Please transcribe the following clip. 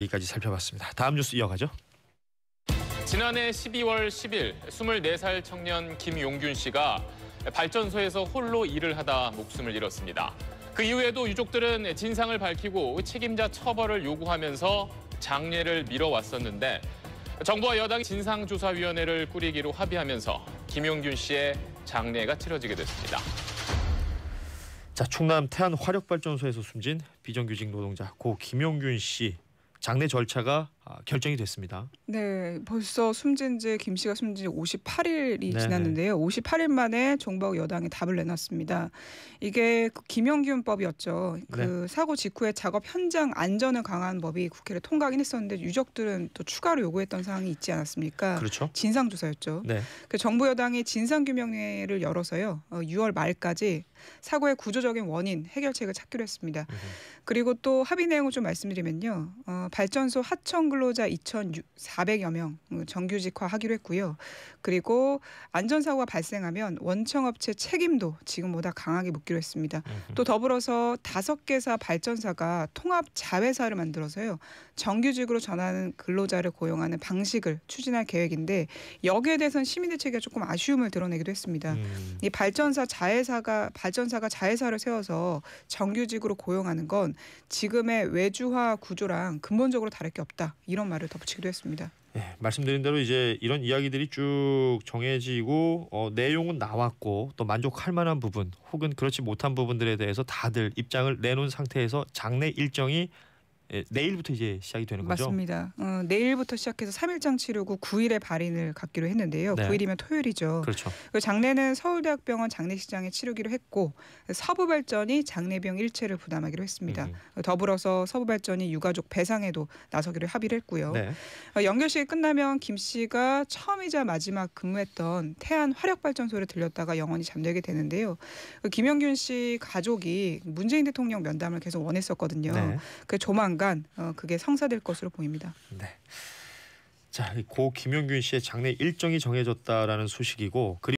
여기까지 살펴봤습니다. 다음 뉴스 이어가죠. 지난해 12월 10일 24살 청년 김용균 씨가 발전소에서 홀로 일을 하다 목숨을 잃었습니다. 그 이후에도 유족들은 진상을 밝히고 책임자 처벌을 요구하면서 장례를 미뤄왔었는데 정부와 여당 진상조사위원회를 꾸리기로 합의하면서 김용균 씨의 장례가 치러지게 됐습니다. 자, 충남 태안 화력발전소에서 숨진 비정규직 노동자 고 김용균 씨 장례 절차가 아, 결정이 됐습니다. 네, 벌써 숨진 지김 씨가 숨진 지 58일이 네네. 지났는데요. 58일 만에 종박 여당이 답을 내놨습니다. 이게 그 김영균법이었죠. 그 네. 사고 직후에 작업 현장 안전을 강화한 법이 국회를 통과하긴 했었는데 유족들은 또 추가로 요구했던 사항이 있지 않았습니까? 그렇죠. 진상 조사였죠. 네. 그 정부 여당이 진상 규명회를 열어서요. 6월 어, 말까지 사고의 구조적인 원인 해결책을 찾기로 했습니다. 으흠. 그리고 또 합의 내용을 좀 말씀드리면요. 어, 발전소 하청 근로자 2,400여 명 뭐 정규직화하기로 했고요. 그리고 안전사고가 발생하면 원청업체 책임도 지금보다 강하게 묻기로 했습니다. 으흠. 또 더불어서 다섯 개사 발전사가 통합 자회사를 만들어서요. 정규직으로 전환하는 근로자를 고용하는 방식을 추진할 계획인데 여기에 대해서는 시민대책이 조금 아쉬움을 드러내기도 했습니다. 음. 이 발전사 자회사가 발 발전사가 자회사를 세워서 정규직으로 고용하는 건 지금의 외주화 구조랑 근본적으로 다를 게 없다 이런 말을 덧붙이기도 했습니다. 네, 말씀드린 대로 이제 이런 이야기들이 쭉 정해지고 어, 내용은 나왔고 또 만족할 만한 부분 혹은 그렇지 못한 부분들에 대해서 다들 입장을 내놓은 상태에서 장례 일정이 예, 내일부터 이제 시작이 되는 거죠? 맞습니다. 어, 내일부터 시작해서 3일장 치르고 9일에 발인을 갖기로 했는데요. 네. 9일이면 토요일이죠. 그렇죠. 그 장례는 서울대학병원 장례식장에 치르기로 했고 서부발전이 장례병 일체를 부담하기로 했습니다. 음. 더불어서 서부발전이 유가족 배상에도 나서기로 합의를 했고요. 네. 어, 연결식이 끝나면 김 씨가 처음이자 마지막 근무했던 태안 화력발전소를 들렸다가 영원히 잠들게 되는데요. 그 김영균 씨 가족이 문재인 대통령 면담을 계속 원했었거든요. 네. 그 조만 조만간 어, 그게 성사될 것으로 보입니다. 네. 자, 고 김용균 씨의 장례 일정이 정해졌다라는 소식이고 그리고